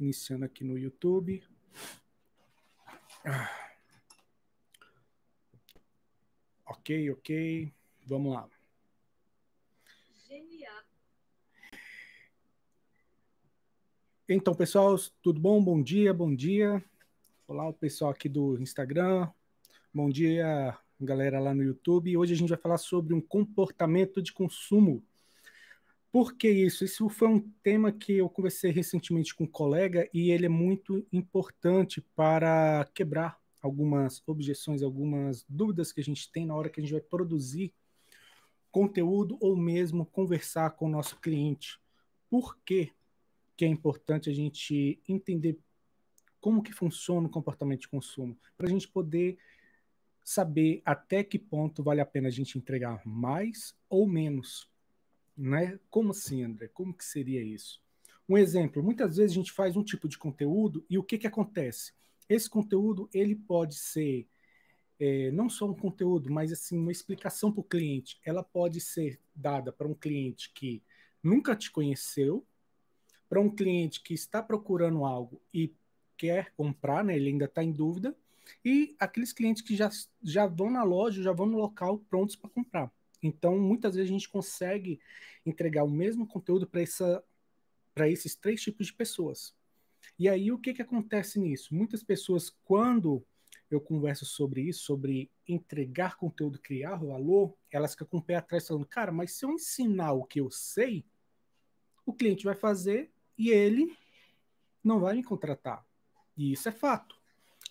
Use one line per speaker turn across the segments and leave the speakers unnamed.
Iniciando aqui no YouTube. Ah. Ok, ok. Vamos lá. Genial. Então, pessoal, tudo bom? Bom dia, bom dia. Olá, o pessoal aqui do Instagram. Bom dia, galera lá no YouTube. Hoje a gente vai falar sobre um comportamento de consumo por que isso? Isso foi um tema que eu conversei recentemente com um colega e ele é muito importante para quebrar algumas objeções, algumas dúvidas que a gente tem na hora que a gente vai produzir conteúdo ou mesmo conversar com o nosso cliente. Por que, que é importante a gente entender como que funciona o comportamento de consumo? Para a gente poder saber até que ponto vale a pena a gente entregar mais ou menos né? Como assim, André? Como que seria isso? Um exemplo, muitas vezes a gente faz um tipo de conteúdo e o que, que acontece? Esse conteúdo ele pode ser é, não só um conteúdo, mas assim uma explicação para o cliente. Ela pode ser dada para um cliente que nunca te conheceu, para um cliente que está procurando algo e quer comprar, né? ele ainda está em dúvida, e aqueles clientes que já, já vão na loja, já vão no local prontos para comprar. Então, muitas vezes a gente consegue entregar o mesmo conteúdo para esses três tipos de pessoas. E aí o que que acontece nisso? Muitas pessoas quando eu converso sobre isso, sobre entregar conteúdo, criar valor, elas ficam com o pé atrás falando, cara, mas se eu ensinar o que eu sei, o cliente vai fazer e ele não vai me contratar. E isso é fato.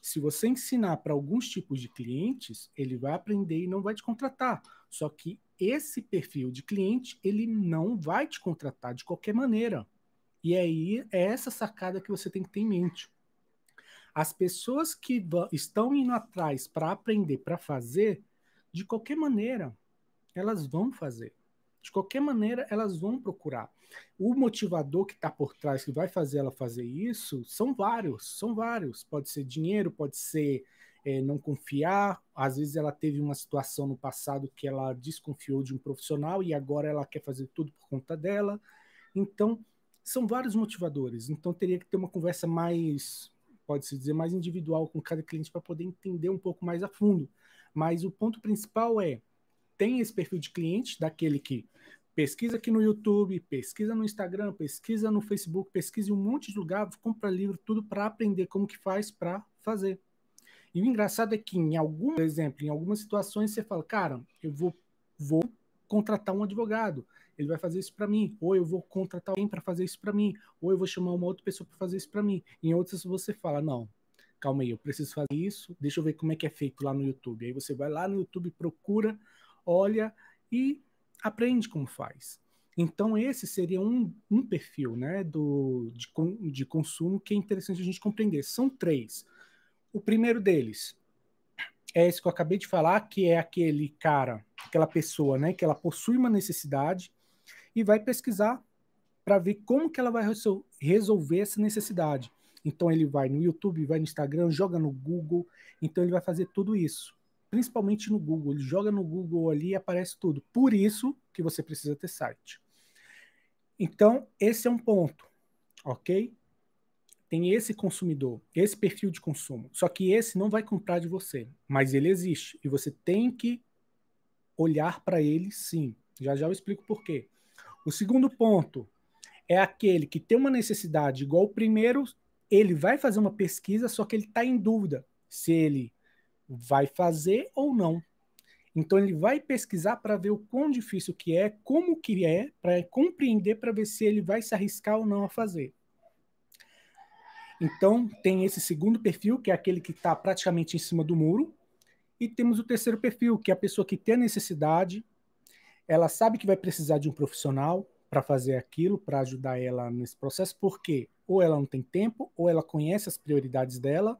Se você ensinar para alguns tipos de clientes, ele vai aprender e não vai te contratar. Só que esse perfil de cliente, ele não vai te contratar de qualquer maneira. E aí é essa sacada que você tem que ter em mente. As pessoas que estão indo atrás para aprender, para fazer, de qualquer maneira, elas vão fazer. De qualquer maneira, elas vão procurar. O motivador que está por trás, que vai fazer ela fazer isso, são vários, são vários. Pode ser dinheiro, pode ser é, não confiar. Às vezes ela teve uma situação no passado que ela desconfiou de um profissional e agora ela quer fazer tudo por conta dela. Então, são vários motivadores. Então, teria que ter uma conversa mais, pode-se dizer, mais individual com cada cliente para poder entender um pouco mais a fundo. Mas o ponto principal é tem esse perfil de cliente, daquele que pesquisa aqui no YouTube, pesquisa no Instagram, pesquisa no Facebook, pesquisa em um monte de lugar, compra livro, tudo para aprender como que faz para fazer. E o engraçado é que, em algum exemplo, em algumas situações você fala, cara, eu vou, vou contratar um advogado, ele vai fazer isso para mim, ou eu vou contratar alguém para fazer isso para mim, ou eu vou chamar uma outra pessoa para fazer isso para mim. Em outras você fala, não, calma aí, eu preciso fazer isso, deixa eu ver como é que é feito lá no YouTube. Aí você vai lá no YouTube, procura olha e aprende como faz. Então, esse seria um, um perfil né, do, de, de consumo que é interessante a gente compreender. São três. O primeiro deles é esse que eu acabei de falar, que é aquele cara, aquela pessoa né, que ela possui uma necessidade e vai pesquisar para ver como que ela vai resol resolver essa necessidade. Então ele vai no YouTube, vai no Instagram, joga no Google, então ele vai fazer tudo isso principalmente no Google. Ele joga no Google ali e aparece tudo. Por isso que você precisa ter site. Então, esse é um ponto, ok? Tem esse consumidor, esse perfil de consumo. Só que esse não vai comprar de você, mas ele existe. E você tem que olhar para ele sim. Já já eu explico por quê. O segundo ponto é aquele que tem uma necessidade igual o primeiro, ele vai fazer uma pesquisa, só que ele está em dúvida se ele vai fazer ou não. Então ele vai pesquisar para ver o quão difícil que é, como que é, para compreender para ver se ele vai se arriscar ou não a fazer. Então tem esse segundo perfil, que é aquele que está praticamente em cima do muro, e temos o terceiro perfil, que é a pessoa que tem a necessidade, ela sabe que vai precisar de um profissional para fazer aquilo, para ajudar ela nesse processo, porque ou ela não tem tempo, ou ela conhece as prioridades dela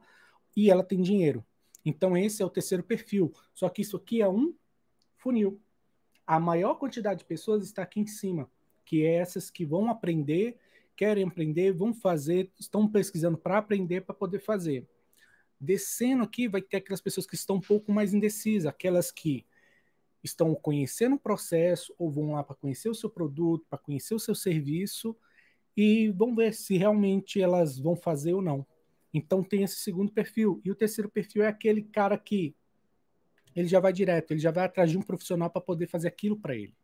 e ela tem dinheiro. Então, esse é o terceiro perfil. Só que isso aqui é um funil. A maior quantidade de pessoas está aqui em cima, que é essas que vão aprender, querem aprender, vão fazer, estão pesquisando para aprender, para poder fazer. Descendo aqui, vai ter aquelas pessoas que estão um pouco mais indecisas, aquelas que estão conhecendo o processo ou vão lá para conhecer o seu produto, para conhecer o seu serviço e vão ver se realmente elas vão fazer ou não. Então tem esse segundo perfil. E o terceiro perfil é aquele cara que ele já vai direto, ele já vai atrás de um profissional para poder fazer aquilo para ele.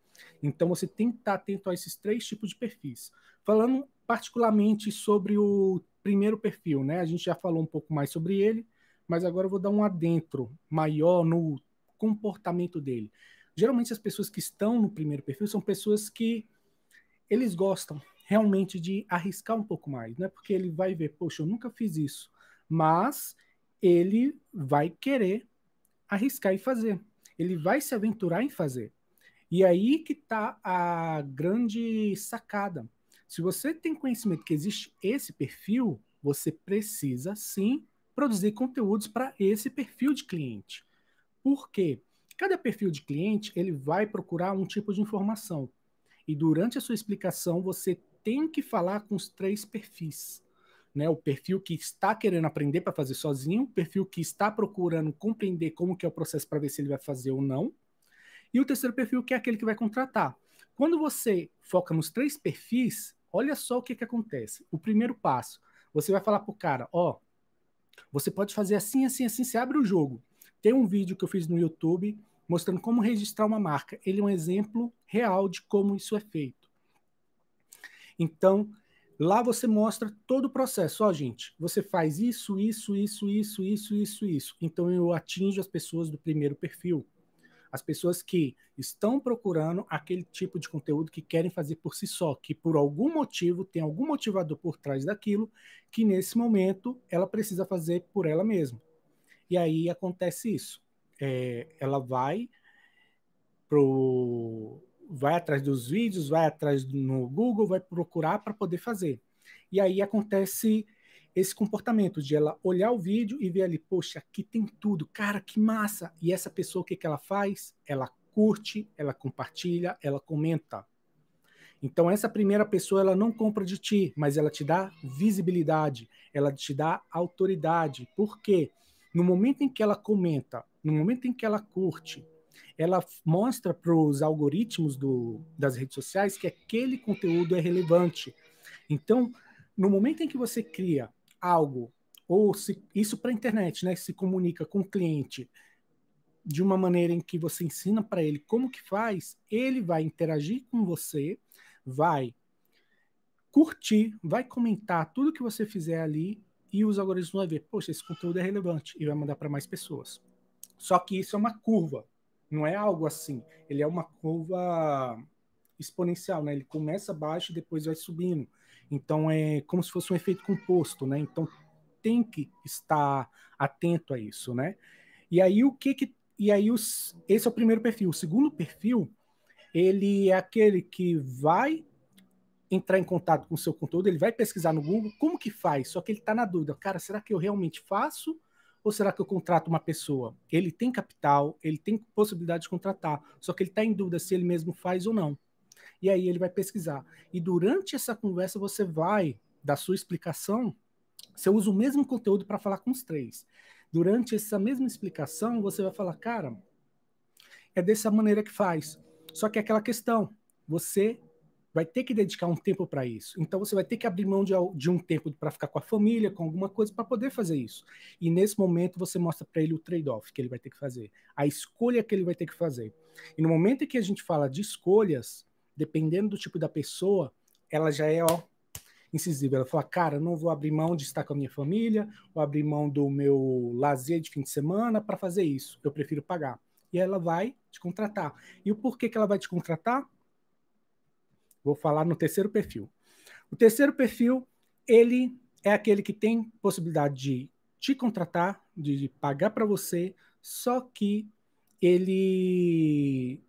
Então você tem que estar tá atento a esses três tipos de perfis. Falando particularmente sobre o primeiro perfil, né? A gente já falou um pouco mais sobre ele, mas agora eu vou dar um adentro maior no comportamento dele. Geralmente as pessoas que estão no primeiro perfil são pessoas que eles gostam, realmente de arriscar um pouco mais, né? Porque ele vai ver, poxa, eu nunca fiz isso, mas ele vai querer arriscar e fazer. Ele vai se aventurar em fazer. E aí que tá a grande sacada. Se você tem conhecimento que existe esse perfil, você precisa sim produzir conteúdos para esse perfil de cliente. Por quê? Cada perfil de cliente, ele vai procurar um tipo de informação. E durante a sua explicação, você tem que falar com os três perfis. Né, o perfil que está querendo aprender para fazer sozinho, o perfil que está procurando compreender como que é o processo para ver se ele vai fazer ou não, e o terceiro perfil que é aquele que vai contratar. Quando você foca nos três perfis, olha só o que, que acontece. O primeiro passo, você vai falar para o cara, ó, oh, você pode fazer assim, assim, assim, você abre o jogo. Tem um vídeo que eu fiz no YouTube mostrando como registrar uma marca. Ele é um exemplo real de como isso é feito. Então, lá você mostra todo o processo. Ó, gente, você faz isso, isso, isso, isso, isso, isso, isso. Então, eu atingo as pessoas do primeiro perfil. As pessoas que estão procurando aquele tipo de conteúdo que querem fazer por si só, que por algum motivo tem algum motivador por trás daquilo, que nesse momento ela precisa fazer por ela mesma. E aí acontece isso. É, ela vai pro vai atrás dos vídeos, vai atrás no Google, vai procurar para poder fazer. E aí acontece esse comportamento de ela olhar o vídeo e ver ali, poxa, aqui tem tudo, cara, que massa. E essa pessoa, o que, que ela faz? Ela curte, ela compartilha, ela comenta. Então, essa primeira pessoa, ela não compra de ti, mas ela te dá visibilidade, ela te dá autoridade. Por quê? No momento em que ela comenta, no momento em que ela curte, ela mostra para os algoritmos do, das redes sociais que aquele conteúdo é relevante. Então, no momento em que você cria algo, ou se, isso para a internet, né, se comunica com o cliente de uma maneira em que você ensina para ele como que faz, ele vai interagir com você, vai curtir, vai comentar tudo que você fizer ali e os algoritmos vão ver, poxa, esse conteúdo é relevante e vai mandar para mais pessoas. Só que isso é uma curva. Não é algo assim. Ele é uma curva exponencial, né? Ele começa baixo e depois vai subindo. Então é como se fosse um efeito composto, né? Então tem que estar atento a isso, né? E aí o que que e aí os, esse é o primeiro perfil. O segundo perfil, ele é aquele que vai entrar em contato com o seu conteúdo, ele vai pesquisar no Google como que faz, só que ele está na dúvida, cara, será que eu realmente faço ou será que eu contrato uma pessoa? Ele tem capital, ele tem possibilidade de contratar, só que ele está em dúvida se ele mesmo faz ou não. E aí ele vai pesquisar. E durante essa conversa você vai, da sua explicação, você usa o mesmo conteúdo para falar com os três. Durante essa mesma explicação, você vai falar, cara, é dessa maneira que faz. Só que é aquela questão, você vai ter que dedicar um tempo para isso. Então você vai ter que abrir mão de, de um tempo para ficar com a família, com alguma coisa, para poder fazer isso. E nesse momento você mostra para ele o trade-off que ele vai ter que fazer, a escolha que ele vai ter que fazer. E no momento em que a gente fala de escolhas, dependendo do tipo da pessoa, ela já é ó, incisiva. Ela fala, cara, não vou abrir mão de estar com a minha família, vou abrir mão do meu lazer de fim de semana para fazer isso. Eu prefiro pagar. E ela vai te contratar. E o porquê que ela vai te contratar? Vou falar no terceiro perfil. O terceiro perfil, ele é aquele que tem possibilidade de te contratar, de pagar para você, só que ele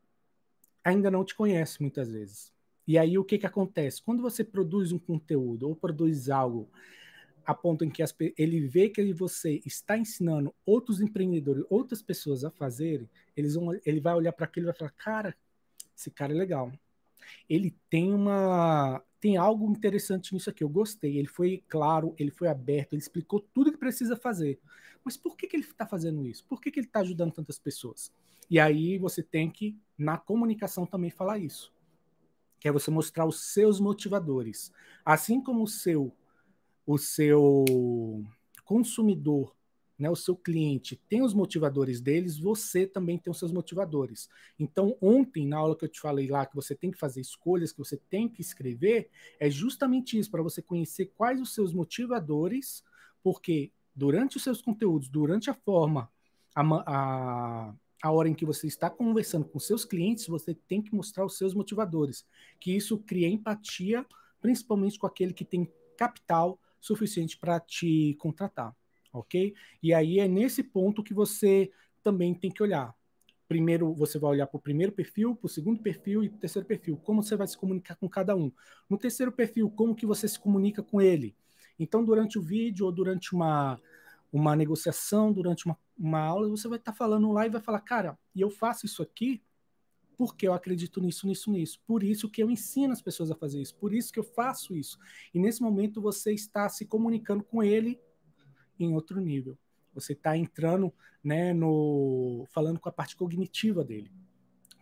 ainda não te conhece muitas vezes. E aí o que, que acontece? Quando você produz um conteúdo ou produz algo a ponto em que as, ele vê que você está ensinando outros empreendedores, outras pessoas a fazerem, eles vão, ele vai olhar para aquilo e vai falar: cara, esse cara é legal ele tem uma tem algo interessante nisso aqui. Eu gostei. Ele foi claro, ele foi aberto, ele explicou tudo que precisa fazer. Mas por que, que ele está fazendo isso? Por que, que ele está ajudando tantas pessoas? E aí você tem que, na comunicação, também falar isso. Que é você mostrar os seus motivadores. Assim como o seu, o seu consumidor né, o seu cliente tem os motivadores deles, você também tem os seus motivadores. Então, ontem, na aula que eu te falei lá, que você tem que fazer escolhas, que você tem que escrever, é justamente isso, para você conhecer quais os seus motivadores, porque durante os seus conteúdos, durante a forma, a, a, a hora em que você está conversando com seus clientes, você tem que mostrar os seus motivadores, que isso cria empatia, principalmente com aquele que tem capital suficiente para te contratar ok? E aí é nesse ponto que você também tem que olhar. Primeiro, você vai olhar para o primeiro perfil, para o segundo perfil e terceiro perfil. Como você vai se comunicar com cada um? No terceiro perfil, como que você se comunica com ele? Então, durante o vídeo ou durante uma, uma negociação, durante uma, uma aula, você vai estar tá falando lá e vai falar, cara, e eu faço isso aqui porque eu acredito nisso, nisso, nisso. Por isso que eu ensino as pessoas a fazer isso. Por isso que eu faço isso. E nesse momento você está se comunicando com ele em outro nível. Você está entrando, né, no falando com a parte cognitiva dele,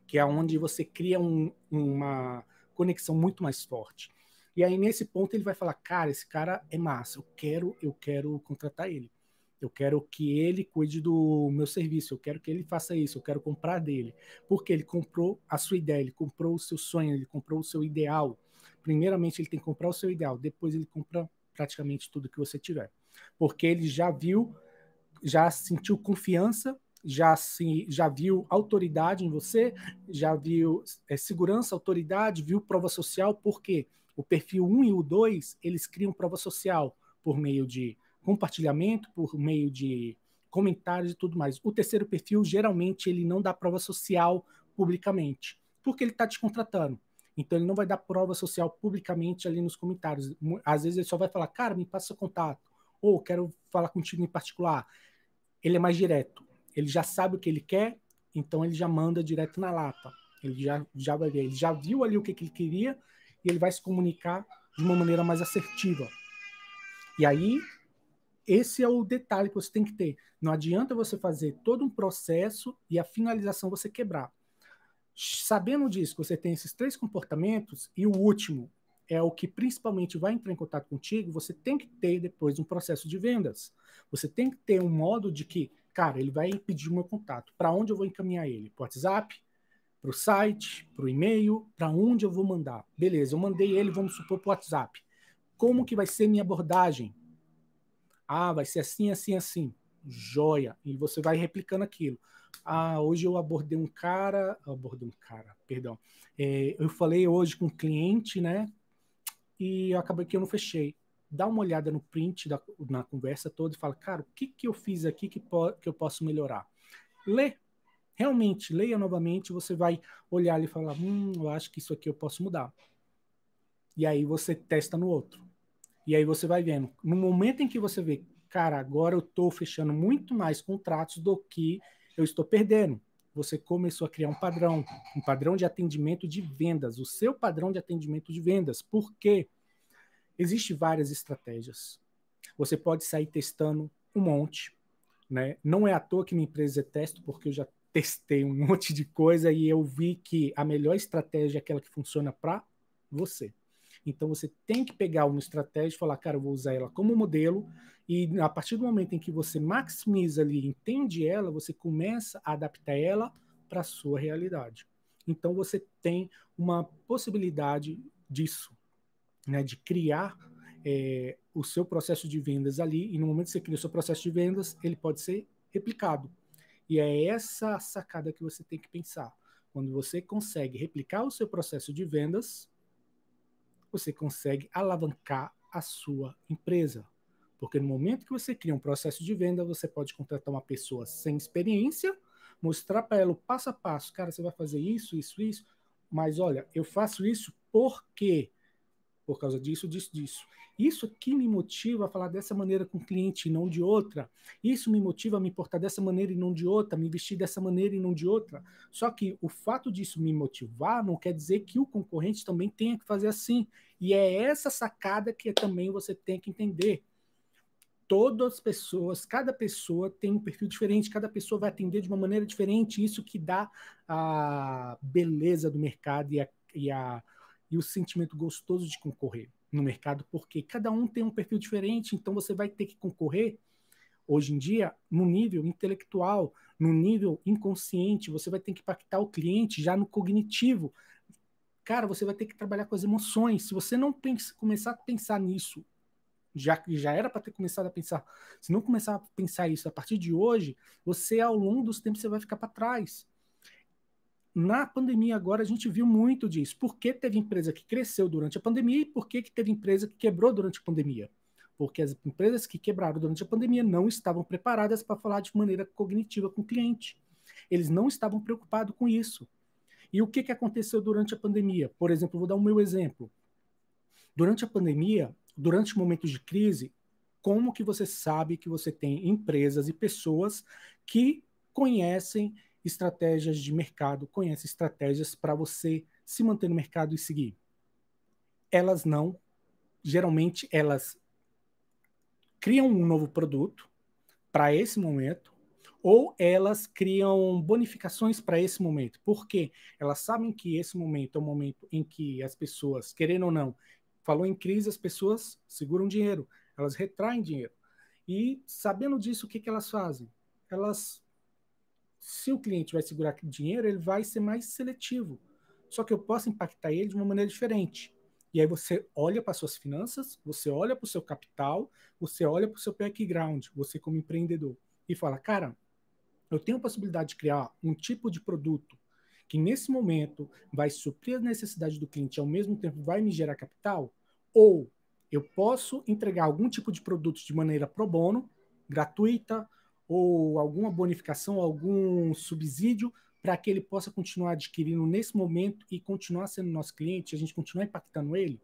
que é onde você cria um, uma conexão muito mais forte. E aí nesse ponto ele vai falar, cara, esse cara é massa, eu quero, eu quero contratar ele. Eu quero que ele cuide do meu serviço, eu quero que ele faça isso, eu quero comprar dele. Porque ele comprou a sua ideia, ele comprou o seu sonho, ele comprou o seu ideal. Primeiramente, ele tem que comprar o seu ideal, depois ele compra praticamente tudo que você tiver porque ele já viu, já sentiu confiança, já, se, já viu autoridade em você, já viu é, segurança, autoridade, viu prova social, porque o perfil 1 e o 2, eles criam prova social por meio de compartilhamento, por meio de comentários e tudo mais. O terceiro perfil, geralmente, ele não dá prova social publicamente, porque ele está te contratando. Então, ele não vai dar prova social publicamente ali nos comentários. Às vezes, ele só vai falar, cara, me passa seu contato ou quero falar contigo em particular. Ele é mais direto. Ele já sabe o que ele quer, então ele já manda direto na lata. Ele já, já vai ver, ele já viu ali o que, que ele queria e ele vai se comunicar de uma maneira mais assertiva. E aí, esse é o detalhe que você tem que ter. Não adianta você fazer todo um processo e a finalização você quebrar. Sabendo disso, você tem esses três comportamentos e o último, é o que principalmente vai entrar em contato contigo, você tem que ter depois um processo de vendas. Você tem que ter um modo de que, cara, ele vai pedir o meu contato. Para onde eu vou encaminhar ele? Para WhatsApp? Para o site? Para o e-mail? Para onde eu vou mandar? Beleza, eu mandei ele, vamos supor, para o WhatsApp. Como que vai ser minha abordagem? Ah, vai ser assim, assim, assim. Joia. E você vai replicando aquilo. Ah, hoje eu abordei um cara. Abordei um cara, perdão. É, eu falei hoje com um cliente, né? e acabei que eu não fechei. Dá uma olhada no print da, na conversa toda e fala, cara, o que, que eu fiz aqui que, que eu posso melhorar? Lê, realmente, leia novamente, você vai olhar e falar, hum, eu acho que isso aqui eu posso mudar. E aí você testa no outro. E aí você vai vendo. No momento em que você vê, cara, agora eu estou fechando muito mais contratos do que eu estou perdendo. Você começou a criar um padrão, um padrão de atendimento de vendas, o seu padrão de atendimento de vendas. Por quê? Existem várias estratégias. Você pode sair testando um monte. Né? Não é à toa que minha empresa é testo, porque eu já testei um monte de coisa e eu vi que a melhor estratégia é aquela que funciona para você. Então você tem que pegar uma estratégia e falar, cara, eu vou usar ela como modelo, e a partir do momento em que você maximiza ali, entende ela, você começa a adaptar ela para a sua realidade. Então você tem uma possibilidade disso né, de criar é, o seu processo de vendas ali, e no momento que você cria o seu processo de vendas, ele pode ser replicado. E é essa sacada que você tem que pensar. Quando você consegue replicar o seu processo de vendas, você consegue alavancar a sua empresa. Porque no momento que você cria um processo de venda, você pode contratar uma pessoa sem experiência, mostrar para ela o passo a passo, cara, você vai fazer isso, isso, isso, mas olha, eu faço isso porque por causa disso, disso, disso. Isso que me motiva a falar dessa maneira com o cliente e não de outra. Isso me motiva a me portar dessa maneira e não de outra, me vestir dessa maneira e não de outra. Só que o fato disso me motivar não quer dizer que o concorrente também tenha que fazer assim. E é essa sacada que também você tem que entender. Todas as pessoas, cada pessoa tem um perfil diferente, cada pessoa vai atender de uma maneira diferente. Isso que dá a beleza do mercado e a, e a e o sentimento gostoso de concorrer no mercado, porque cada um tem um perfil diferente, então você vai ter que concorrer hoje em dia no nível intelectual, no nível inconsciente, você vai ter que impactar o cliente já no cognitivo. Cara, você vai ter que trabalhar com as emoções. Se você não pensa, começar a pensar nisso, já que já era para ter começado a pensar, se não começar a pensar isso a partir de hoje, você ao longo dos tempos você vai ficar para trás. Na pandemia agora a gente viu muito disso. Por que teve empresa que cresceu durante a pandemia e por que, que teve empresa que quebrou durante a pandemia? Porque as empresas que quebraram durante a pandemia não estavam preparadas para falar de maneira cognitiva com o cliente. Eles não estavam preocupados com isso. E o que, que aconteceu durante a pandemia? Por exemplo, vou dar o um meu exemplo. Durante a pandemia, durante momentos de crise, como que você sabe que você tem empresas e pessoas que conhecem estratégias de mercado, conhece estratégias para você se manter no mercado e seguir. Elas não, geralmente elas criam um novo produto para esse momento ou elas criam bonificações para esse momento, porque elas sabem que esse momento é o momento em que as pessoas, querendo ou não, falou em crise, as pessoas seguram dinheiro, elas retraem dinheiro. E sabendo disso, o que, que elas fazem? Elas se o cliente vai segurar dinheiro, ele vai ser mais seletivo. Só que eu posso impactar ele de uma maneira diferente. E aí você olha para suas finanças, você olha para o seu capital, você olha para o seu background, você como empreendedor, e fala, cara, eu tenho a possibilidade de criar um tipo de produto que nesse momento vai suprir a necessidade do cliente e ao mesmo tempo vai me gerar capital, ou eu posso entregar algum tipo de produto de maneira pro bono, gratuita, ou alguma bonificação, algum subsídio para que ele possa continuar adquirindo nesse momento e continuar sendo nosso cliente, a gente continuar impactando ele?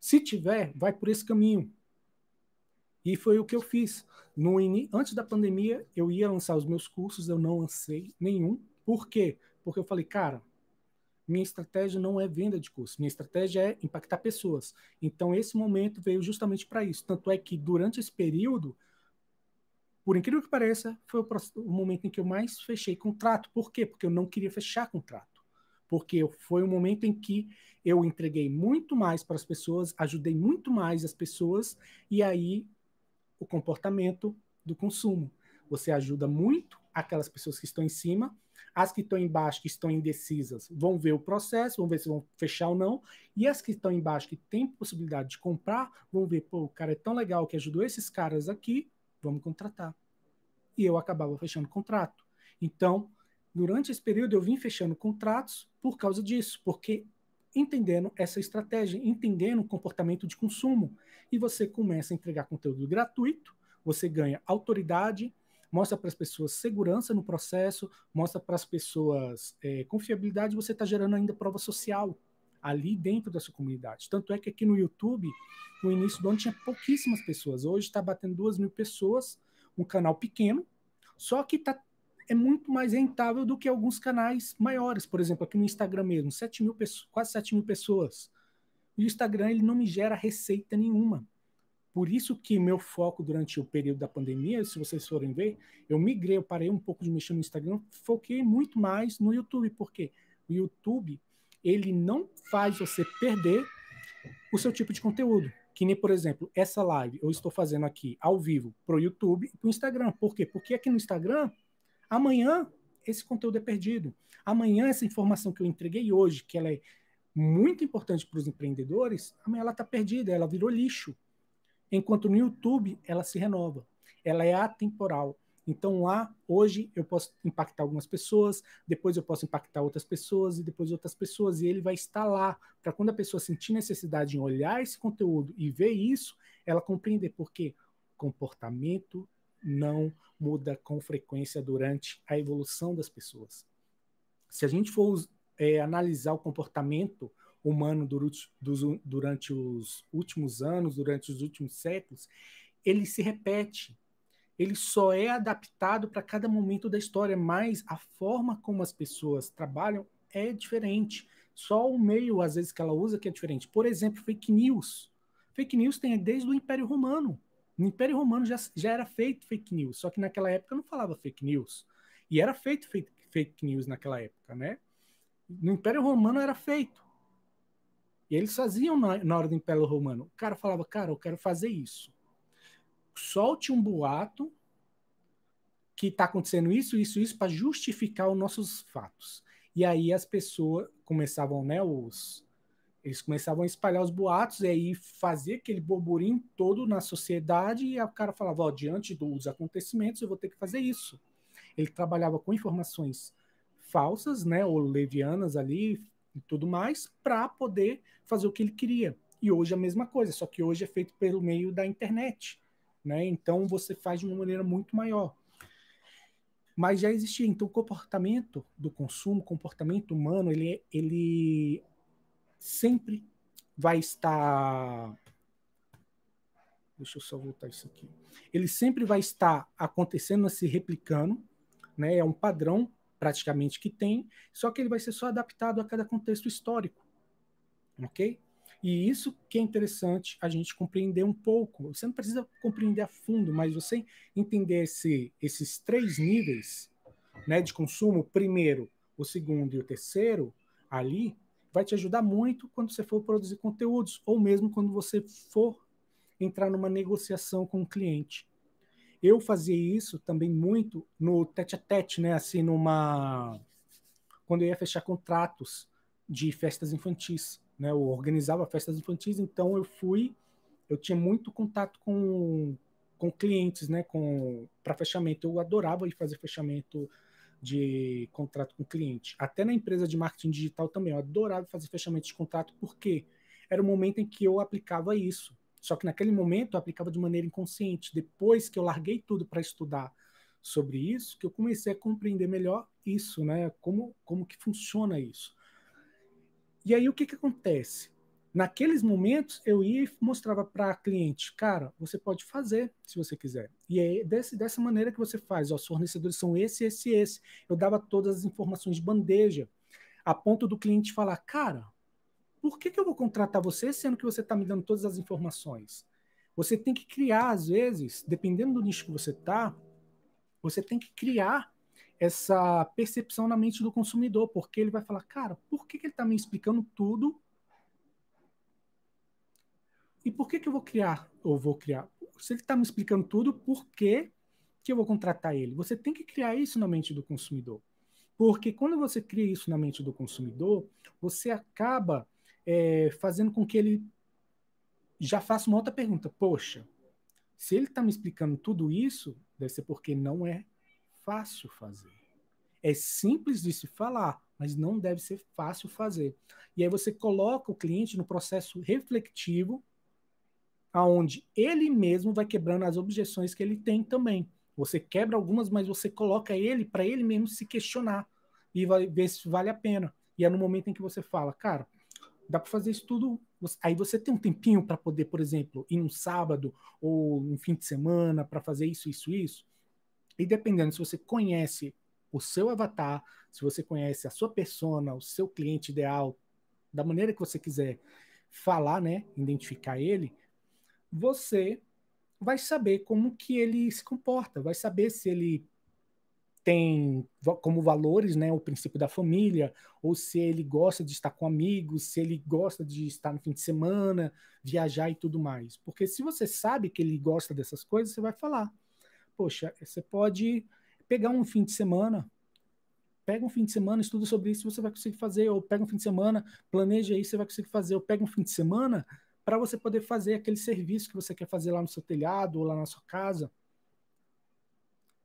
Se tiver, vai por esse caminho. E foi o que eu fiz. No Antes da pandemia, eu ia lançar os meus cursos, eu não lancei nenhum. Por quê? Porque eu falei, cara, minha estratégia não é venda de curso, minha estratégia é impactar pessoas. Então, esse momento veio justamente para isso. Tanto é que, durante esse período, por incrível que pareça, foi o, o, momento em que eu mais fechei contrato. Por quê? Porque eu não queria fechar contrato. Porque foi o momento em que eu entreguei muito mais para as pessoas, ajudei muito mais as pessoas, e aí o comportamento do consumo. Você ajuda muito aquelas pessoas que estão em cima, as que estão embaixo, que estão indecisas, vão ver o processo, vão ver se vão fechar ou não, e as que estão embaixo, que têm possibilidade de comprar, vão ver, pô, o cara é tão legal que ajudou esses caras aqui, vamos contratar. E eu acabava fechando contrato. Então, durante esse período, eu vim fechando contratos por causa disso, porque entendendo essa estratégia, entendendo o comportamento de consumo. E você começa a entregar conteúdo gratuito, você ganha autoridade, mostra para as pessoas segurança no processo, mostra para as pessoas é, confiabilidade, você está gerando ainda prova social ali dentro da sua comunidade. Tanto é que aqui no YouTube, no início do ano, tinha pouquíssimas pessoas. Hoje está batendo duas mil pessoas, um canal pequeno, só que tá, é muito mais rentável do que alguns canais maiores. Por exemplo, aqui no Instagram mesmo, 7 mil pessoas, quase 7 mil pessoas. E o Instagram ele não me gera receita nenhuma. Por isso que meu foco durante o período da pandemia, se vocês forem ver, eu migrei, eu parei um pouco de mexer no Instagram, foquei muito mais no YouTube, porque o YouTube ele não faz você perder o seu tipo de conteúdo. Que nem, por exemplo, essa live eu estou fazendo aqui ao vivo para o YouTube e para o Instagram. Por quê? Porque aqui no Instagram, amanhã esse conteúdo é perdido. Amanhã essa informação que eu entreguei hoje, que ela é muito importante para os empreendedores, amanhã ela está perdida, ela virou lixo. Enquanto no YouTube ela se renova, ela é atemporal. Então lá, hoje, eu posso impactar algumas pessoas, depois eu posso impactar outras pessoas e depois outras pessoas, e ele vai estar lá para quando a pessoa sentir necessidade em olhar esse conteúdo e ver isso, ela compreender porque comportamento não muda com frequência durante a evolução das pessoas. Se a gente for é, analisar o comportamento humano durante os últimos anos, durante os últimos séculos, ele se repete ele só é adaptado para cada momento da história, mas a forma como as pessoas trabalham é diferente. Só o meio, às vezes, que ela usa que é diferente. Por exemplo, fake news. Fake news tem desde o Império Romano. No Império Romano já, já era feito fake news, só que naquela época não falava fake news. E era feito fake, fake news naquela época, né? No Império Romano era feito. E eles faziam na, na hora do Império Romano. O cara falava, cara, eu quero fazer isso solte um boato que está acontecendo isso, isso, isso, para justificar os nossos fatos. E aí as pessoas começavam, né, os, eles começavam a espalhar os boatos e aí fazia aquele burburinho todo na sociedade e o cara falava, ó, diante dos acontecimentos eu vou ter que fazer isso. Ele trabalhava com informações falsas, né, ou levianas ali e tudo mais, para poder fazer o que ele queria. E hoje é a mesma coisa, só que hoje é feito pelo meio da internet né? Então você faz de uma maneira muito maior. Mas já existia, então o comportamento do consumo, comportamento humano, ele, ele sempre vai estar deixa eu só voltar isso aqui. Ele sempre vai estar acontecendo, né, se replicando, né? É um padrão praticamente que tem, só que ele vai ser só adaptado a cada contexto histórico, ok? E isso que é interessante a gente compreender um pouco. Você não precisa compreender a fundo, mas você entender esse, esses três níveis né, de consumo, o primeiro, o segundo e o terceiro, ali, vai te ajudar muito quando você for produzir conteúdos, ou mesmo quando você for entrar numa negociação com o um cliente. Eu fazia isso também muito no tete a tete, né? Assim, numa. Quando eu ia fechar contratos de festas infantis né? Eu organizava festas infantis, então eu fui, eu tinha muito contato com, com clientes, né? Com para fechamento, eu adorava ir fazer fechamento de contrato com cliente. Até na empresa de marketing digital também, eu adorava fazer fechamento de contrato porque era o momento em que eu aplicava isso. Só que naquele momento eu aplicava de maneira inconsciente. Depois que eu larguei tudo para estudar sobre isso, que eu comecei a compreender melhor isso, né? Como como que funciona isso? E aí o que, que acontece? Naqueles momentos eu ia e mostrava para a cliente, cara, você pode fazer se você quiser. E é desse, dessa maneira que você faz, os fornecedores são esse, esse, esse. Eu dava todas as informações de bandeja, a ponto do cliente falar, cara, por que, que eu vou contratar você sendo que você está me dando todas as informações? Você tem que criar, às vezes, dependendo do nicho que você está, você tem que criar essa percepção na mente do consumidor, porque ele vai falar, cara, por que, que ele está me explicando tudo? E por que, que eu vou criar? Ou vou criar? Se ele está me explicando tudo, por que, que eu vou contratar ele? Você tem que criar isso na mente do consumidor. Porque quando você cria isso na mente do consumidor, você acaba é, fazendo com que ele já faça uma outra pergunta. Poxa, se ele está me explicando tudo isso, deve ser porque não é fácil fazer. É simples de se falar, mas não deve ser fácil fazer. E aí você coloca o cliente no processo reflexivo, aonde ele mesmo vai quebrando as objeções que ele tem também. Você quebra algumas, mas você coloca ele para ele mesmo se questionar e vai ver se vale a pena. E é no momento em que você fala, cara, dá para fazer isso tudo. Aí você tem um tempinho para poder, por exemplo, ir num sábado ou um fim de semana para fazer isso, isso, isso. E dependendo se você conhece o seu avatar, se você conhece a sua persona, o seu cliente ideal, da maneira que você quiser falar, né, identificar ele, você vai saber como que ele se comporta, vai saber se ele tem como valores, né, o princípio da família, ou se ele gosta de estar com amigos, se ele gosta de estar no fim de semana, viajar e tudo mais. Porque se você sabe que ele gosta dessas coisas, você vai falar poxa, você pode pegar um fim de semana, pega um fim de semana, estuda sobre isso, você vai conseguir fazer, ou pega um fim de semana, planeja isso, você vai conseguir fazer, ou pega um fim de semana para você poder fazer aquele serviço que você quer fazer lá no seu telhado ou lá na sua casa.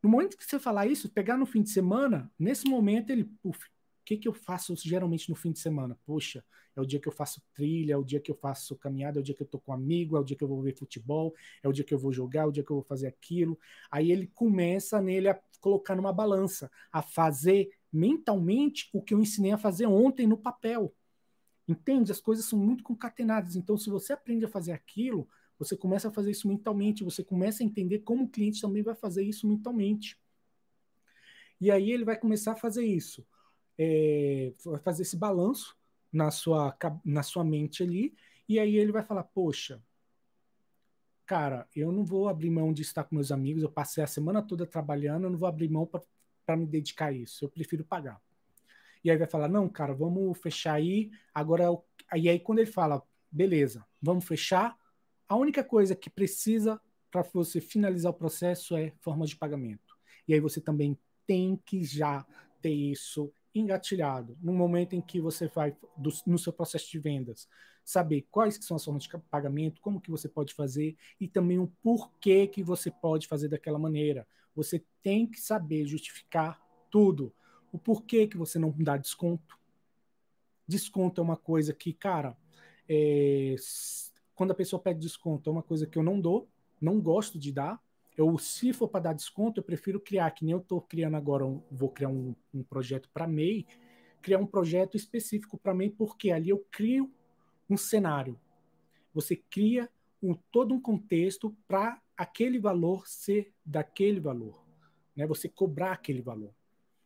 No momento que você falar isso, pegar no fim de semana, nesse momento ele, puf, que, que eu faço geralmente no fim de semana? Poxa, é o dia que eu faço trilha, é o dia que eu faço caminhada, é o dia que eu tô com um amigo, é o dia que eu vou ver futebol, é o dia que eu vou jogar, é o dia que eu vou fazer aquilo. Aí ele começa nele a colocar numa balança, a fazer mentalmente o que eu ensinei a fazer ontem no papel. Entende? As coisas são muito concatenadas. Então, se você aprende a fazer aquilo, você começa a fazer isso mentalmente, você começa a entender como o cliente também vai fazer isso mentalmente. E aí ele vai começar a fazer isso é, vai fazer esse balanço na sua, na sua mente ali, e aí ele vai falar: Poxa, cara, eu não vou abrir mão de estar com meus amigos, eu passei a semana toda trabalhando, eu não vou abrir mão para me dedicar a isso, eu prefiro pagar. E aí vai falar: Não, cara, vamos fechar aí. Agora, e aí quando ele fala: Beleza, vamos fechar, a única coisa que precisa para você finalizar o processo é forma de pagamento. E aí você também tem que já ter isso engatilhado, no momento em que você vai do, no seu processo de vendas, saber quais que são as formas de pagamento, como que você pode fazer e também o porquê que você pode fazer daquela maneira. Você tem que saber justificar tudo. O porquê que você não dá desconto. Desconto é uma coisa que, cara, é, quando a pessoa pede desconto, é uma coisa que eu não dou, não gosto de dar, eu, se for para dar desconto, eu prefiro criar, que nem eu estou criando agora, vou criar um, um projeto para MEI, criar um projeto específico para MEI, porque ali eu crio um cenário. Você cria um, todo um contexto para aquele valor ser daquele valor. Né? Você cobrar aquele valor.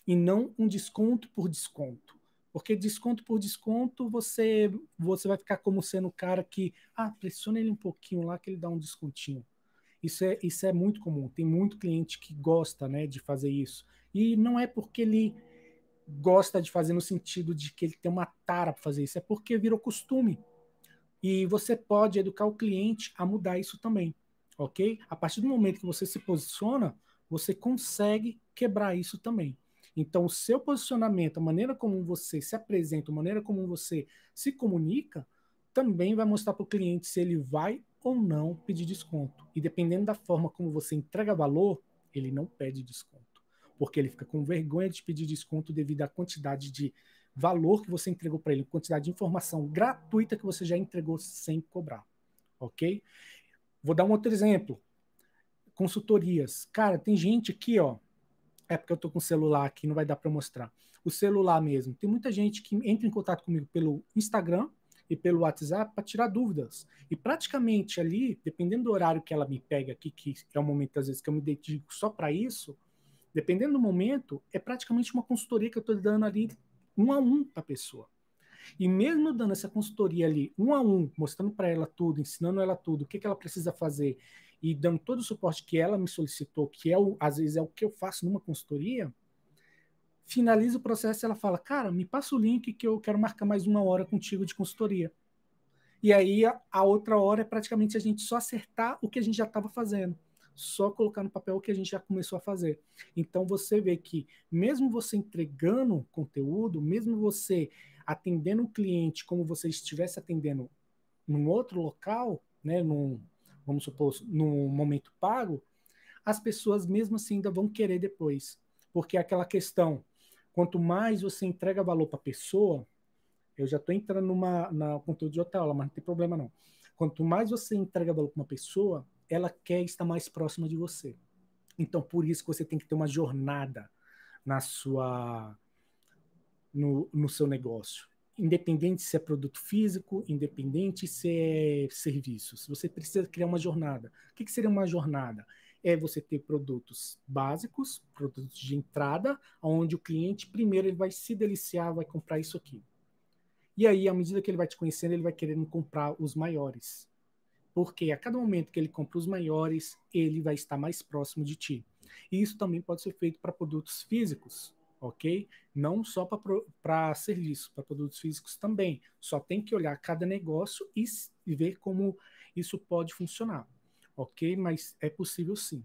E não um desconto por desconto. Porque desconto por desconto, você, você vai ficar como sendo o cara que, ah, pressiona ele um pouquinho lá que ele dá um descontinho. Isso é, isso é muito comum. Tem muito cliente que gosta né, de fazer isso. E não é porque ele gosta de fazer no sentido de que ele tem uma tara para fazer isso, é porque virou costume. E você pode educar o cliente a mudar isso também, ok? A partir do momento que você se posiciona, você consegue quebrar isso também. Então, o seu posicionamento, a maneira como você se apresenta, a maneira como você se comunica, também vai mostrar para o cliente se ele vai ou não pedir desconto. E dependendo da forma como você entrega valor, ele não pede desconto, porque ele fica com vergonha de pedir desconto devido à quantidade de valor que você entregou para ele, quantidade de informação gratuita que você já entregou sem cobrar, ok? Vou dar um outro exemplo. Consultorias. Cara, tem gente aqui, ó, é porque eu tô com o celular aqui, não vai dar para mostrar. O celular mesmo. Tem muita gente que entra em contato comigo pelo Instagram, e pelo WhatsApp para tirar dúvidas. E praticamente ali, dependendo do horário que ela me pega aqui, que é o momento às vezes que eu me dedico só para isso, dependendo do momento, é praticamente uma consultoria que eu estou dando ali um a um para a pessoa. E mesmo dando essa consultoria ali um a um, mostrando para ela tudo, ensinando ela tudo, o que, que ela precisa fazer e dando todo o suporte que ela me solicitou, que é o, às vezes é o que eu faço numa consultoria, finaliza o processo e ela fala: Cara, me passa o link que eu quero marcar mais uma hora contigo de consultoria. E aí a, a outra hora é praticamente a gente só acertar o que a gente já estava fazendo, só colocar no papel o que a gente já começou a fazer. Então você vê que, mesmo você entregando conteúdo, mesmo você atendendo o cliente como você estivesse atendendo num outro local, né, num, vamos supor, num momento pago, as pessoas mesmo assim ainda vão querer depois. Porque é aquela questão, Quanto mais você entrega valor para a pessoa, eu já estou entrando numa, na conteúdo de outra aula, mas não tem problema não. Quanto mais você entrega valor para uma pessoa, ela quer estar mais próxima de você. Então, por isso que você tem que ter uma jornada na sua no, no seu negócio. Independente se é produto físico, independente se é serviços. Você precisa criar uma jornada. O que, que seria uma jornada? é você ter produtos básicos, produtos de entrada, onde o cliente primeiro ele vai se deliciar, vai comprar isso aqui. E aí, à medida que ele vai te conhecendo, ele vai querendo comprar os maiores. Porque a cada momento que ele compra os maiores, ele vai estar mais próximo de ti. E isso também pode ser feito para produtos físicos, ok? Não só para serviços, para produtos físicos também. Só tem que olhar cada negócio e ver como isso pode funcionar ok? Mas é possível sim.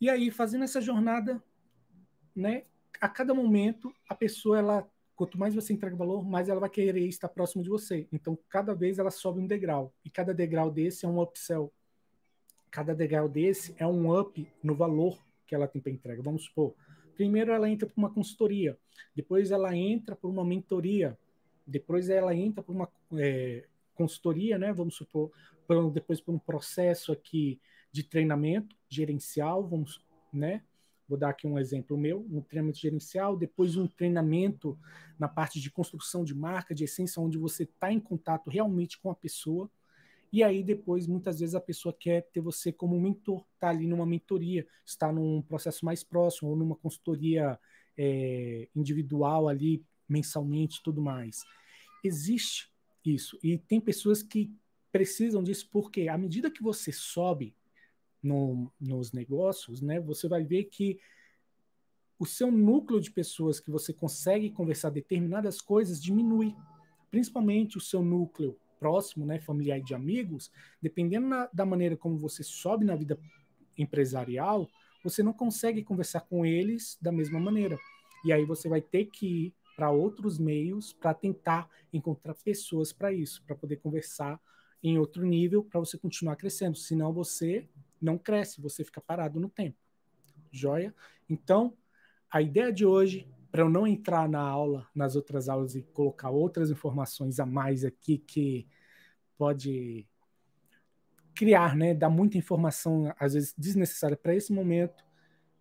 E aí, fazendo essa jornada, né? A cada momento, a pessoa, ela, quanto mais você entrega valor, mais ela vai querer estar próximo de você. Então, cada vez ela sobe um degrau. E cada degrau desse é um upsell. Cada degrau desse é um up no valor que ela tem para entrega. Vamos supor, primeiro ela entra para uma consultoria, depois ela entra para uma mentoria, depois ela entra para uma é, consultoria, né? Vamos supor, por, depois por um processo aqui de treinamento gerencial, vamos, né? Vou dar aqui um exemplo meu, um treinamento gerencial, depois um treinamento na parte de construção de marca, de essência, onde você está em contato realmente com a pessoa. E aí depois, muitas vezes, a pessoa quer ter você como mentor, está ali numa mentoria, está num processo mais próximo, ou numa consultoria é, individual ali, mensalmente tudo mais. Existe isso. E tem pessoas que precisam disso porque à medida que você sobe no, nos negócios, né, você vai ver que o seu núcleo de pessoas que você consegue conversar determinadas coisas diminui, principalmente o seu núcleo próximo, né, familiar e de amigos, dependendo na, da maneira como você sobe na vida empresarial, você não consegue conversar com eles da mesma maneira. E aí você vai ter que para outros meios para tentar encontrar pessoas para isso, para poder conversar em outro nível para você continuar crescendo. Senão você não cresce, você fica parado no tempo. Joia? Então, a ideia de hoje, para eu não entrar na aula, nas outras aulas e colocar outras informações a mais aqui que pode criar, né, dar muita informação às vezes desnecessária para esse momento.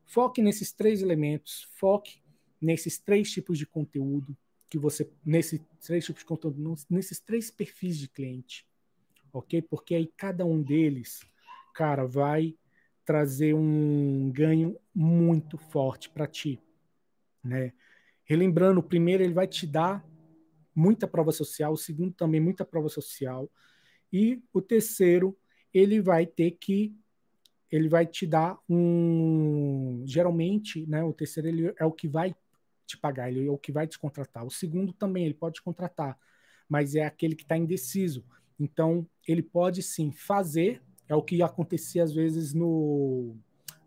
Foque nesses três elementos, foque nesses três tipos de conteúdo que você nesses três tipos de conteúdo, nesses três perfis de cliente, ok? Porque aí cada um deles, cara, vai trazer um ganho muito forte para ti, né? Relembrando, o primeiro ele vai te dar muita prova social, o segundo também muita prova social, e o terceiro ele vai ter que ele vai te dar um geralmente, né, o terceiro ele é o que vai te pagar, ele é o que vai te contratar. O segundo também, ele pode te contratar, mas é aquele que está indeciso. Então, ele pode sim fazer, é o que acontecia às vezes no,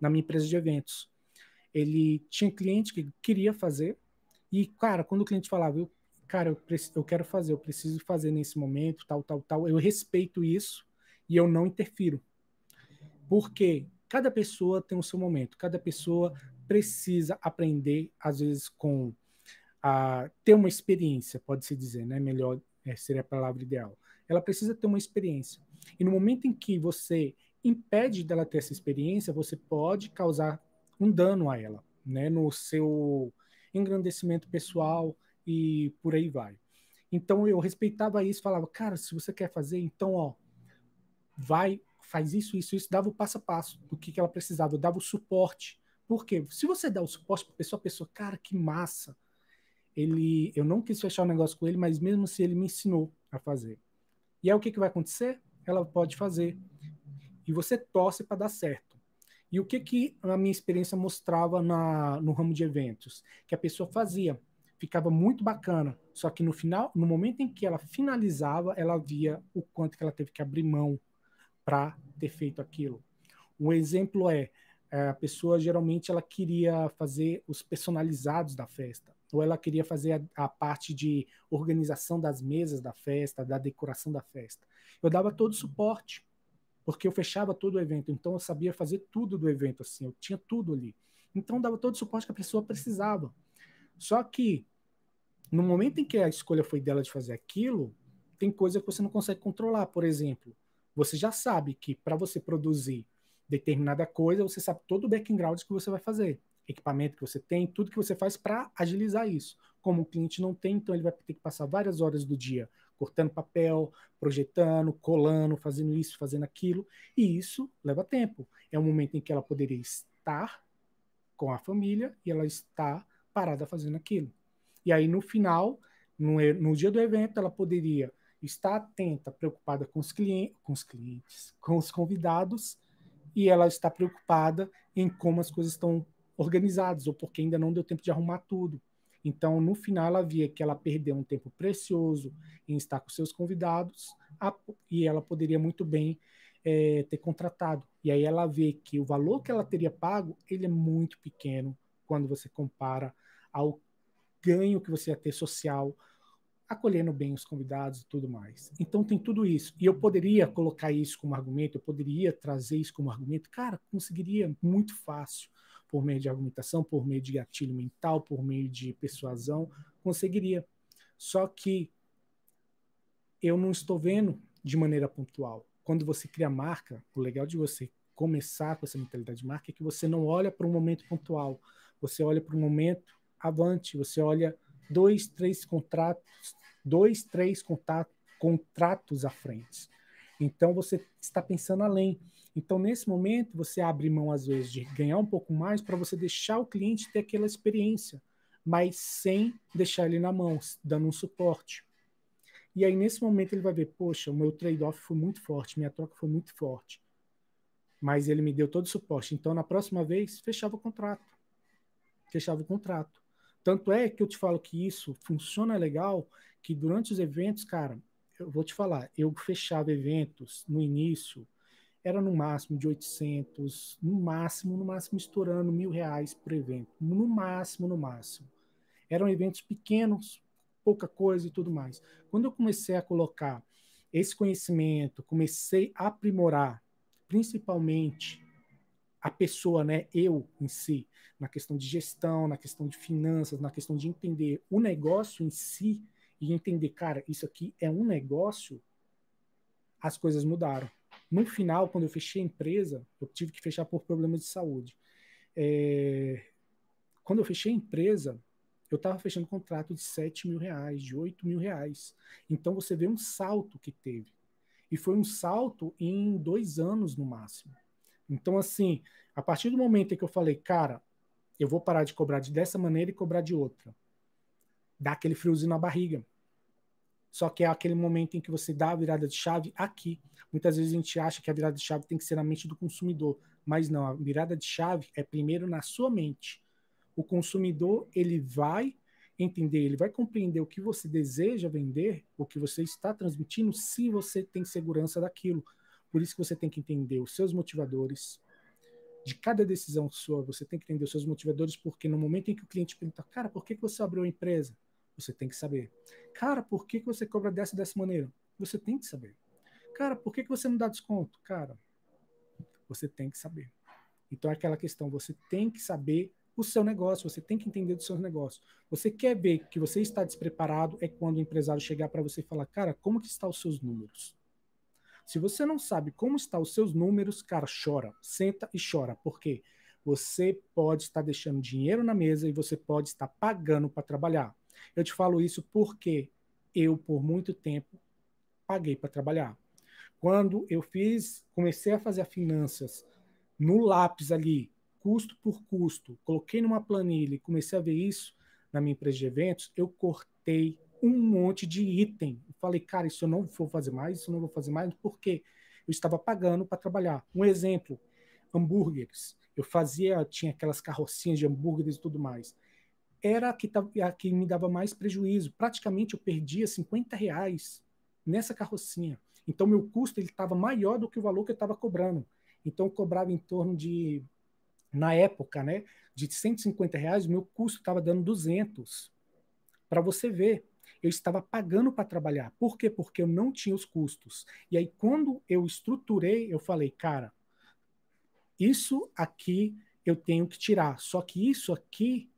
na minha empresa de eventos. Ele tinha cliente que queria fazer, e, cara, quando o cliente falava, eu, cara, eu, eu quero fazer, eu preciso fazer nesse momento, tal, tal, tal, eu respeito isso e eu não interfiro. Porque cada pessoa tem o seu momento, cada pessoa precisa aprender, às vezes, com a ter uma experiência, pode-se dizer, né? Melhor é, seria a palavra ideal. Ela precisa ter uma experiência. E no momento em que você impede dela ter essa experiência, você pode causar um dano a ela, né? No seu engrandecimento pessoal e por aí vai. Então eu respeitava isso, falava, cara, se você quer fazer, então ó, vai, faz isso, isso, isso, dava o passo a passo do que, que ela precisava, eu dava o suporte porque se você dá o suporte para a pessoa, a pessoa, cara, que massa. Ele, eu não quis fechar o um negócio com ele, mas mesmo assim ele me ensinou a fazer. E aí o que, que vai acontecer? Ela pode fazer. E você torce para dar certo. E o que, que a minha experiência mostrava na, no ramo de eventos? Que a pessoa fazia, ficava muito bacana, só que no final, no momento em que ela finalizava, ela via o quanto que ela teve que abrir mão para ter feito aquilo. Um exemplo é, é, a pessoa geralmente ela queria fazer os personalizados da festa, ou ela queria fazer a, a, parte de organização das mesas da festa, da decoração da festa. Eu dava todo o suporte, porque eu fechava todo o evento, então eu sabia fazer tudo do evento, assim, eu tinha tudo ali. Então dava todo o suporte que a pessoa precisava. Só que no momento em que a escolha foi dela de fazer aquilo, tem coisa que você não consegue controlar. Por exemplo, você já sabe que para você produzir determinada coisa, você sabe todo o background que você vai fazer, equipamento que você tem, tudo que você faz para agilizar isso. Como o cliente não tem, então ele vai ter que passar várias horas do dia cortando papel, projetando, colando, fazendo isso, fazendo aquilo, e isso leva tempo. É um momento em que ela poderia estar com a família e ela está parada fazendo aquilo. E aí no final, no, no dia do evento, ela poderia estar atenta, preocupada com os clientes, com os clientes, com os convidados, e ela está preocupada em como as coisas estão organizadas ou porque ainda não deu tempo de arrumar tudo. Então, no final, ela via que ela perdeu um tempo precioso em estar com seus convidados a, e ela poderia muito bem é, ter contratado. E aí ela vê que o valor que ela teria pago ele é muito pequeno quando você compara ao ganho que você ia ter social, acolhendo bem os convidados e tudo mais. Então tem tudo isso. E eu poderia colocar isso como argumento, eu poderia trazer isso como argumento. Cara, conseguiria muito fácil por meio de argumentação, por meio de gatilho mental, por meio de persuasão, conseguiria. Só que eu não estou vendo de maneira pontual. Quando você cria marca, o legal de você começar com essa mentalidade de marca é que você não olha para um momento pontual, você olha para um momento avante, você olha dois, três contratos, dois, três contato, contratos à frente. Então você está pensando além. Então nesse momento você abre mão às vezes de ganhar um pouco mais para você deixar o cliente ter aquela experiência, mas sem deixar ele na mão, dando um suporte. E aí nesse momento ele vai ver, poxa, o meu trade-off foi muito forte, minha troca foi muito forte. Mas ele me deu todo o suporte. Então na próxima vez fechava o contrato. Fechava o contrato. Tanto é que eu te falo que isso funciona legal que durante os eventos, cara, eu vou te falar, eu fechava eventos no início, era no máximo de 800, no máximo, no máximo estourando mil reais por evento, no máximo, no máximo. Eram eventos pequenos, pouca coisa e tudo mais. Quando eu comecei a colocar esse conhecimento, comecei a aprimorar, principalmente a pessoa, né, eu em si, na questão de gestão, na questão de finanças, na questão de entender o negócio em si, e entender, cara, isso aqui é um negócio, as coisas mudaram. No final, quando eu fechei a empresa, eu tive que fechar por problemas de saúde. É... Quando eu fechei a empresa, eu estava fechando um contrato de 7 mil reais, de 8 mil reais. Então você vê um salto que teve. E foi um salto em dois anos no máximo. Então, assim, a partir do momento em que eu falei, cara, eu vou parar de cobrar de dessa maneira e cobrar de outra, dá aquele friozinho na barriga. Só que é aquele momento em que você dá a virada de chave aqui. Muitas vezes a gente acha que a virada de chave tem que ser na mente do consumidor, mas não, a virada de chave é primeiro na sua mente. O consumidor, ele vai entender, ele vai compreender o que você deseja vender, o que você está transmitindo, se você tem segurança daquilo. Por isso que você tem que entender os seus motivadores. De cada decisão sua, você tem que entender os seus motivadores, porque no momento em que o cliente pergunta, cara, por que você abriu a empresa? Você tem que saber. Cara, por que, que você cobra dessa dessa maneira? Você tem que saber. Cara, por que, que você não dá desconto? Cara, você tem que saber. Então, é aquela questão, você tem que saber o seu negócio, você tem que entender do seu negócio. Você quer ver que você está despreparado é quando o empresário chegar para você e falar, cara, como que estão os seus números? Se você não sabe como estão os seus números, cara, chora, senta e chora, porque você pode estar deixando dinheiro na mesa e você pode estar pagando para trabalhar. Eu te falo isso porque eu, por muito tempo, paguei para trabalhar. Quando eu fiz, comecei a fazer finanças no lápis ali, custo por custo, coloquei numa planilha e comecei a ver isso na minha empresa de eventos, eu cortei um monte de item. falei, cara, isso eu não vou fazer mais, isso eu não vou fazer mais, porque eu estava pagando para trabalhar. Um exemplo, hambúrgueres. Eu fazia, tinha aquelas carrocinhas de hambúrgueres e tudo mais era a que, a que me dava mais prejuízo. Praticamente eu perdia 50 reais nessa carrocinha. Então, meu custo estava maior do que o valor que eu estava cobrando. Então, eu cobrava em torno de, na época, né, de 150 reais, meu custo estava dando 200. Para você ver, eu estava pagando para trabalhar. Por quê? Porque eu não tinha os custos. E aí, quando eu estruturei, eu falei, cara, isso aqui eu tenho que tirar. Só que isso aqui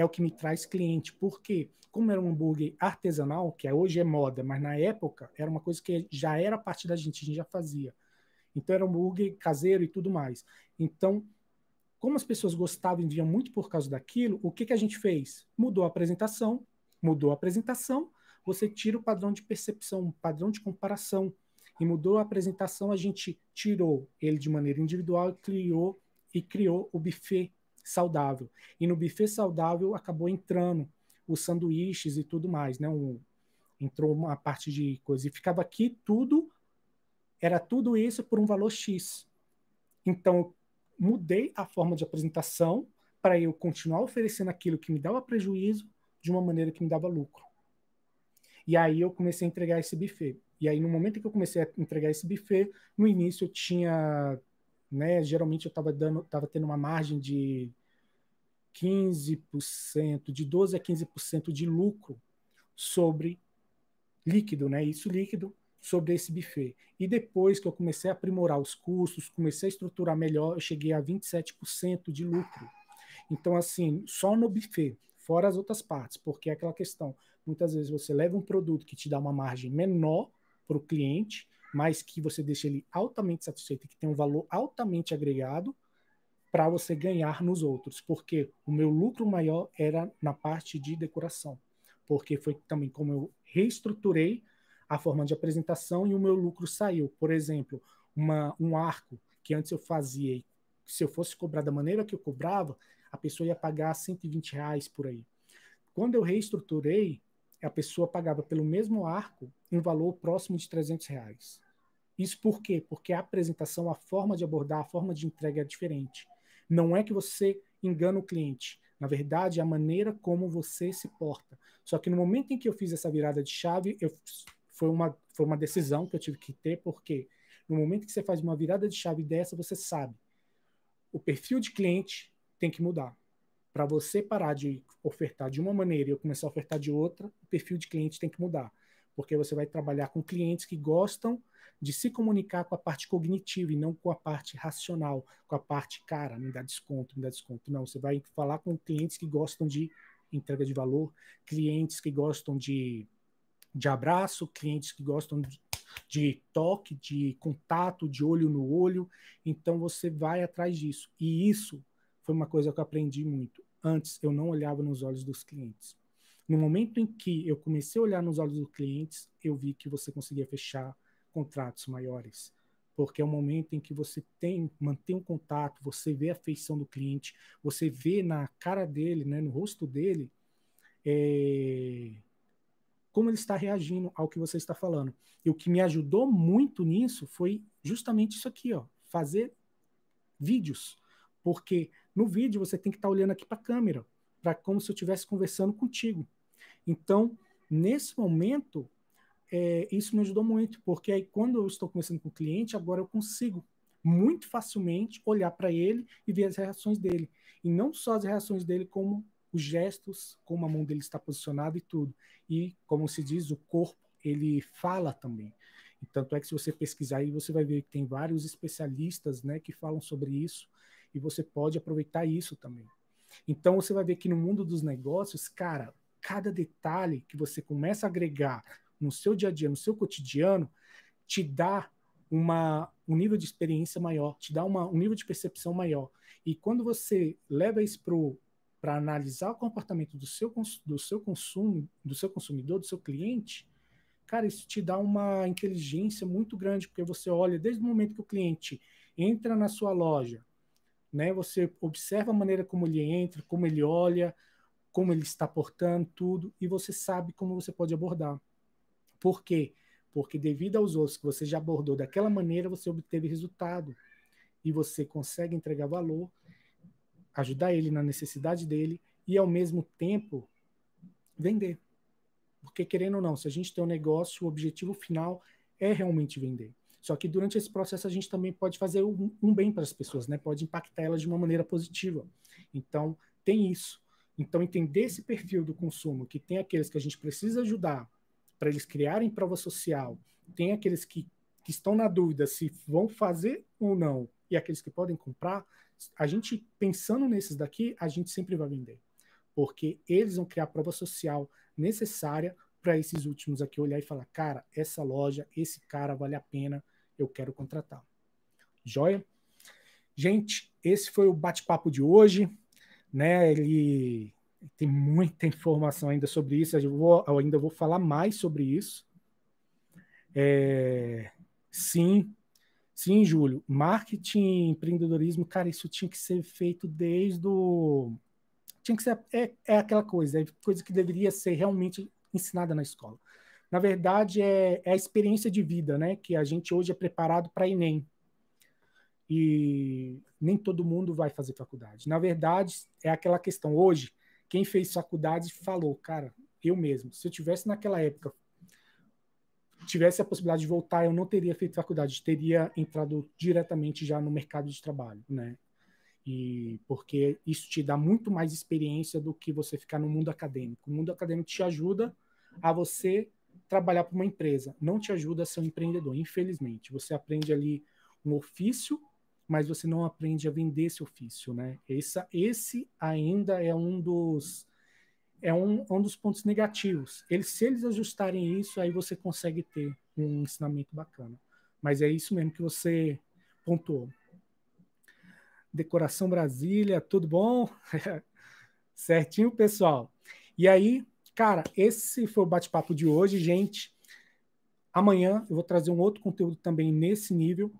é o que me traz cliente, porque como era um hambúrguer artesanal, que é, hoje é moda, mas na época era uma coisa que já era parte da gente, a gente já fazia. Então era um hambúrguer caseiro e tudo mais. Então, como as pessoas gostavam e vinham muito por causa daquilo, o que, que a gente fez? Mudou a apresentação, mudou a apresentação, você tira o padrão de percepção, o padrão de comparação. E mudou a apresentação, a gente tirou ele de maneira individual e criou, e criou o buffet saudável. E no buffet saudável acabou entrando os sanduíches e tudo mais, né? Um, entrou uma parte de coisa. E ficava aqui tudo, era tudo isso por um valor X. Então, mudei a forma de apresentação para eu continuar oferecendo aquilo que me dava prejuízo de uma maneira que me dava lucro. E aí eu comecei a entregar esse buffet. E aí, no momento que eu comecei a entregar esse buffet, no início eu tinha né? Geralmente eu estava dando, estava tendo uma margem de 15%, de 12 a 15% de lucro sobre líquido, né? Isso líquido sobre esse buffet. E depois que eu comecei a aprimorar os custos, comecei a estruturar melhor, eu cheguei a 27% de lucro. Então, assim, só no buffet, fora as outras partes, porque é aquela questão, muitas vezes você leva um produto que te dá uma margem menor para o cliente, mas que você deixa ele altamente satisfeito e que tem um valor altamente agregado para você ganhar nos outros, porque o meu lucro maior era na parte de decoração, porque foi também como eu reestruturei a forma de apresentação e o meu lucro saiu. Por exemplo, uma, um arco que antes eu fazia e se eu fosse cobrar da maneira que eu cobrava, a pessoa ia pagar 120 reais por aí. Quando eu reestruturei, a pessoa pagava pelo mesmo arco um valor próximo de 300 reais. Isso por quê? Porque a apresentação, a forma de abordar, a forma de entrega é diferente. Não é que você engana o cliente. Na verdade, é a maneira como você se porta. Só que no momento em que eu fiz essa virada de chave, eu, foi, uma, foi uma decisão que eu tive que ter, porque no momento que você faz uma virada de chave dessa, você sabe. O perfil de cliente tem que mudar. Para você parar de ofertar de uma maneira e eu começar a ofertar de outra, o perfil de cliente tem que mudar. Porque você vai trabalhar com clientes que gostam de se comunicar com a parte cognitiva e não com a parte racional, com a parte, cara, me dá desconto, me dá desconto. Não, você vai falar com clientes que gostam de entrega de valor, clientes que gostam de, de abraço, clientes que gostam de, de toque, de contato, de olho no olho. Então você vai atrás disso. E isso foi uma coisa que eu aprendi muito. Antes, eu não olhava nos olhos dos clientes. No momento em que eu comecei a olhar nos olhos dos clientes, eu vi que você conseguia fechar contratos maiores, porque é o momento em que você tem, mantém um contato, você vê a feição do cliente, você vê na cara dele, né, no rosto dele, é, como ele está reagindo ao que você está falando. E o que me ajudou muito nisso foi justamente isso aqui, ó, fazer vídeos, porque no vídeo, você tem que estar tá olhando aqui para a câmera, para como se eu estivesse conversando contigo. Então, nesse momento, é, isso me ajudou muito, porque aí quando eu estou conversando com o cliente, agora eu consigo muito facilmente olhar para ele e ver as reações dele. E não só as reações dele, como os gestos, como a mão dele está posicionada e tudo. E, como se diz, o corpo, ele fala também. E tanto é que se você pesquisar aí, você vai ver que tem vários especialistas né, que falam sobre isso e você pode aproveitar isso também. Então você vai ver que no mundo dos negócios, cara, cada detalhe que você começa a agregar no seu dia a dia, no seu cotidiano, te dá uma, um nível de experiência maior, te dá uma, um nível de percepção maior. E quando você leva isso para analisar o comportamento do seu, do seu consumo, do seu consumidor, do seu cliente, cara, isso te dá uma inteligência muito grande, porque você olha desde o momento que o cliente entra na sua loja, né? Você observa a maneira como ele entra, como ele olha, como ele está portando, tudo, e você sabe como você pode abordar. Por quê? Porque devido aos outros que você já abordou daquela maneira, você obteve resultado e você consegue entregar valor, ajudar ele na necessidade dele e ao mesmo tempo vender. Porque querendo ou não, se a gente tem um negócio, o objetivo final é realmente vender. Só que durante esse processo a gente também pode fazer um, um bem para as pessoas, né? Pode impactar elas de uma maneira positiva. Então, tem isso. Então, entender esse perfil do consumo, que tem aqueles que a gente precisa ajudar para eles criarem prova social, tem aqueles que, que estão na dúvida se vão fazer ou não, e aqueles que podem comprar, a gente pensando nesses daqui, a gente sempre vai vender. Porque eles vão criar a prova social necessária para esses últimos aqui olhar e falar: cara, essa loja, esse cara vale a pena, eu quero contratar. Joia? Gente, esse foi o bate-papo de hoje, né? Ele tem muita informação ainda sobre isso, eu, vou, eu ainda vou falar mais sobre isso. É, sim, sim, Júlio, marketing, empreendedorismo, cara, isso tinha que ser feito desde o... Tinha que ser, é, é aquela coisa, é coisa que deveria ser realmente ensinada na escola na verdade, é, é a experiência de vida, né? Que a gente hoje é preparado para Enem. E nem todo mundo vai fazer faculdade. Na verdade, é aquela questão. Hoje, quem fez faculdade falou, cara, eu mesmo, se eu tivesse naquela época tivesse a possibilidade de voltar, eu não teria feito faculdade, teria entrado diretamente já no mercado de trabalho, né? E porque isso te dá muito mais experiência do que você ficar no mundo acadêmico. O mundo acadêmico te ajuda a você trabalhar para uma empresa, não te ajuda a ser um empreendedor, infelizmente. Você aprende ali um ofício, mas você não aprende a vender esse ofício, né? Essa, esse ainda é um dos é um, é um dos pontos negativos. Eles, se eles ajustarem isso, aí você consegue ter um ensinamento bacana. Mas é isso mesmo que você pontuou. Decoração Brasília, tudo bom? Certinho, pessoal. E aí, Cara, esse foi o bate-papo de hoje, gente. Amanhã eu vou trazer um outro conteúdo também nesse nível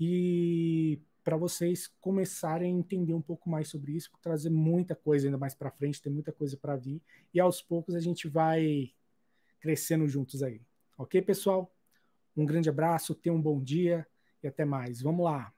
e para vocês começarem a entender um pouco mais sobre isso, trazer muita coisa ainda mais para frente, tem muita coisa para vir e aos poucos a gente vai crescendo juntos aí. OK, pessoal? Um grande abraço, tenham um bom dia e até mais. Vamos lá.